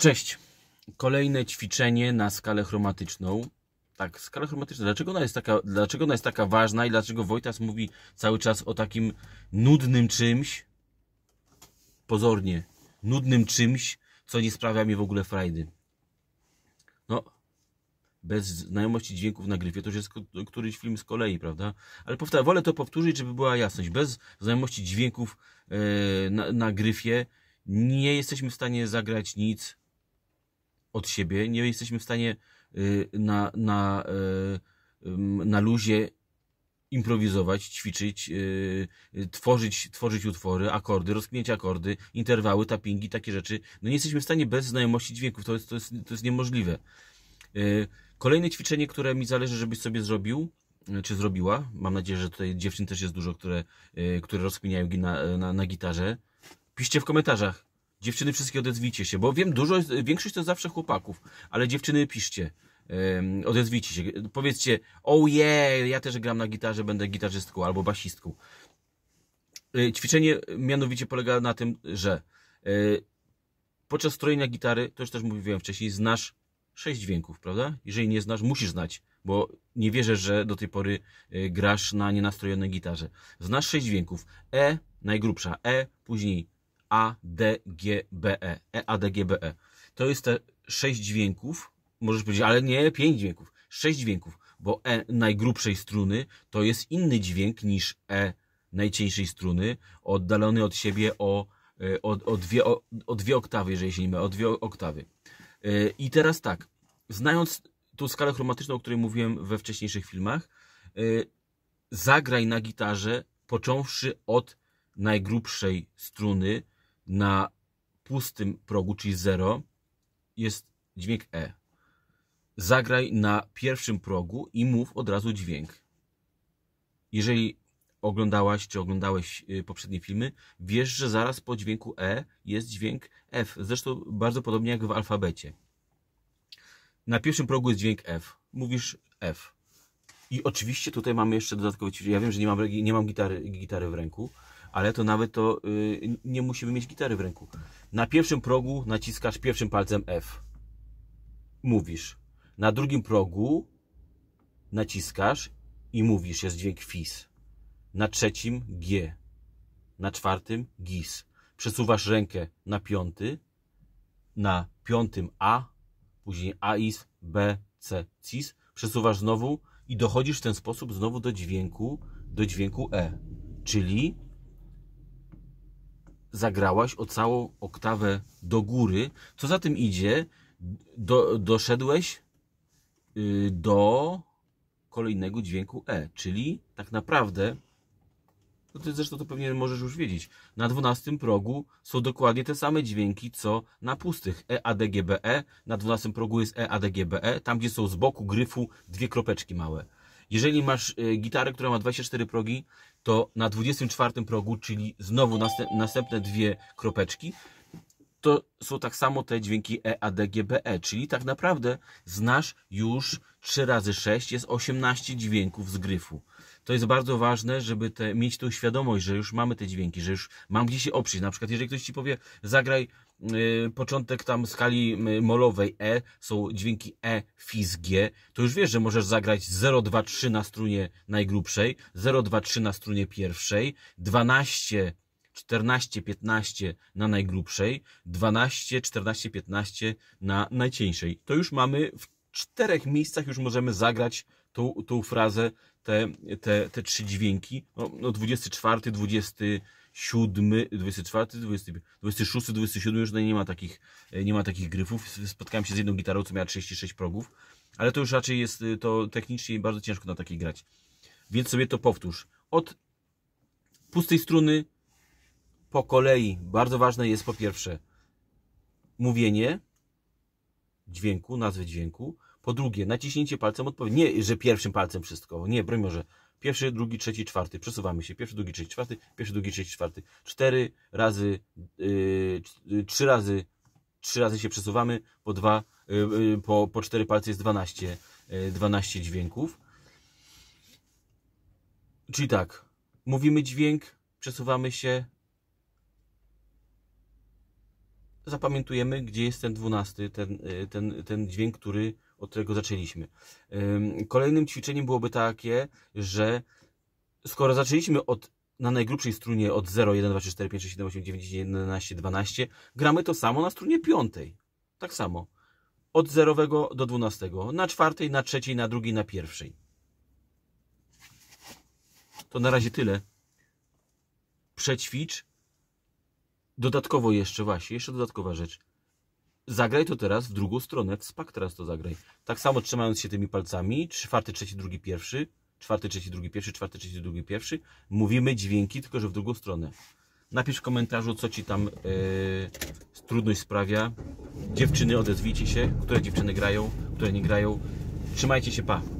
Cześć. Kolejne ćwiczenie na skalę chromatyczną. Tak, skala chromatyczna. Dlaczego ona jest taka, dlaczego ona jest taka ważna i dlaczego Wojtas mówi cały czas o takim nudnym czymś, pozornie, nudnym czymś, co nie sprawia mi w ogóle frajdy? No, bez znajomości dźwięków na gryfie, to już jest któryś film z kolei, prawda? Ale powtarzam, wolę to powtórzyć, żeby była jasność. Bez znajomości dźwięków e, na, na gryfie nie jesteśmy w stanie zagrać nic od siebie, nie jesteśmy w stanie y, na, na, y, na luzie improwizować, ćwiczyć, y, tworzyć, tworzyć utwory, akordy, rozkminiać akordy, interwały, tappingi, takie rzeczy. No nie jesteśmy w stanie bez znajomości dźwięków, to jest, to jest, to jest niemożliwe. Kolejne ćwiczenie, które mi zależy, żebyś sobie zrobił, czy zrobiła, mam nadzieję, że tutaj dziewczyn też jest dużo, które, które rozkminiają na, na, na gitarze, piszcie w komentarzach, Dziewczyny wszystkie odezwijcie się, bo wiem dużo, większość to zawsze chłopaków, ale dziewczyny piszcie. Um, odezwijcie się. Powiedzcie, oh yeah, ja też gram na gitarze, będę gitarzystką albo basistką. E, ćwiczenie mianowicie polega na tym, że e, podczas strojenia gitary, to już też mówiłem wcześniej, znasz sześć dźwięków, prawda? Jeżeli nie znasz, musisz znać, bo nie wierzę, że do tej pory e, grasz na nienastrojonej gitarze. Znasz sześć dźwięków. E, najgrubsza, E, później a e A D D G G B E, e B E. To jest te sześć dźwięków, możesz powiedzieć, ale nie pięć dźwięków, sześć dźwięków, bo E najgrubszej struny to jest inny dźwięk niż E najcieńszej struny, oddalony od siebie o, e, o, o, dwie, o, o dwie oktawy, jeżeli się nie mylę, o dwie oktawy. I teraz tak, znając tą skalę chromatyczną, o której mówiłem we wcześniejszych filmach, zagraj na gitarze, począwszy od najgrubszej struny, na pustym progu, czyli 0, jest dźwięk E. Zagraj na pierwszym progu i mów od razu dźwięk. Jeżeli oglądałaś czy oglądałeś y, poprzednie filmy, wiesz, że zaraz po dźwięku E jest dźwięk F. Zresztą bardzo podobnie jak w alfabecie. Na pierwszym progu jest dźwięk F. Mówisz F. I oczywiście tutaj mamy jeszcze dodatkowe ćwiczenie. Ja wiem, że nie mam, nie mam gitary, gitary w ręku, ale to nawet to y, nie musimy mieć gitary w ręku. Na pierwszym progu naciskasz pierwszym palcem F. Mówisz. Na drugim progu naciskasz i mówisz, jest dźwięk fis. Na trzecim G. Na czwartym gis. Przesuwasz rękę na piąty, na piątym A, później Ais, B, C, cis. Przesuwasz znowu i dochodzisz w ten sposób znowu do dźwięku, do dźwięku E. Czyli zagrałaś o całą oktawę do góry. Co za tym idzie, do, doszedłeś y, do kolejnego dźwięku E, czyli tak naprawdę, no ty zresztą to pewnie możesz już wiedzieć, na 12 progu są dokładnie te same dźwięki, co na pustych E, A, D, G, B, E. Na 12 progu jest E, A, D, G, B, E. Tam, gdzie są z boku gryfu dwie kropeczki małe. Jeżeli masz e, gitarę, która ma 24 progi, to na 24 progu, czyli znowu następne dwie kropeczki, to są tak samo te dźwięki E, A, D, G, B, E. czyli tak naprawdę znasz już 3 razy 6 jest 18 dźwięków z gryfu. To jest bardzo ważne, żeby te, mieć tą świadomość, że już mamy te dźwięki, że już mam gdzie się oprzeć. Na przykład, jeżeli ktoś ci powie, zagraj y, początek tam skali y, molowej E, są dźwięki E, Fis, G, to już wiesz, że możesz zagrać 0, 2, 3 na strunie najgrubszej, 0, 2, 3 na strunie pierwszej, 12 14-15 na najgrubszej, 12-14-15 na najcieńszej. To już mamy w czterech miejscach, już możemy zagrać tą, tą frazę, te, te, te trzy dźwięki. No, no 24, 27, 24, 26, 27 już tutaj nie ma takich, e, nie ma takich gryfów. Spotkałem się z jedną gitarą, co miała 36 progów, ale to już raczej jest e, to technicznie bardzo ciężko na takiej grać. Więc sobie to powtórz. Od pustej struny po kolei. Bardzo ważne jest po pierwsze mówienie dźwięku, nazwy dźwięku. Po drugie, naciśnięcie palcem odpowiednio. Nie, że pierwszym palcem wszystko. Nie, broń może. Pierwszy, drugi, trzeci, czwarty. Przesuwamy się. Pierwszy, drugi, trzeci, czwarty. Pierwszy, drugi, trzeci, czwarty. Cztery razy, yy, yy trzy razy, trzy razy się przesuwamy. Po dwa, yy, yy po, po cztery palce jest dwanaście yy, dźwięków. Czyli tak, mówimy dźwięk, przesuwamy się, zapamiętujemy, gdzie jest ten dwunasty, ten, y, ten, ten dźwięk, który, od którego zaczęliśmy. Kolejnym ćwiczeniem byłoby takie, że skoro zaczęliśmy od na najgrubszej strunie od 0, 1, 2, 3, 4, 5, 6, 7, 8, 9, 10, 11, 12, gramy to samo na strunie piątej. Tak samo. Od zerowego do dwunastego. Na czwartej, na trzeciej, na drugiej, na pierwszej. To na razie tyle. Przećwicz Dodatkowo jeszcze, właśnie, jeszcze dodatkowa rzecz. Zagraj to teraz w drugą stronę, w spak teraz to zagraj. Tak samo trzymając się tymi palcami, czwarty, trzeci, drugi, pierwszy, czwarty, trzeci, drugi, pierwszy, czwarty, trzeci, drugi, pierwszy. Mówimy dźwięki, tylko że w drugą stronę. Napisz w komentarzu, co Ci tam yy, trudność sprawia. Dziewczyny, odezwijcie się, które dziewczyny grają, które nie grają. Trzymajcie się, pa!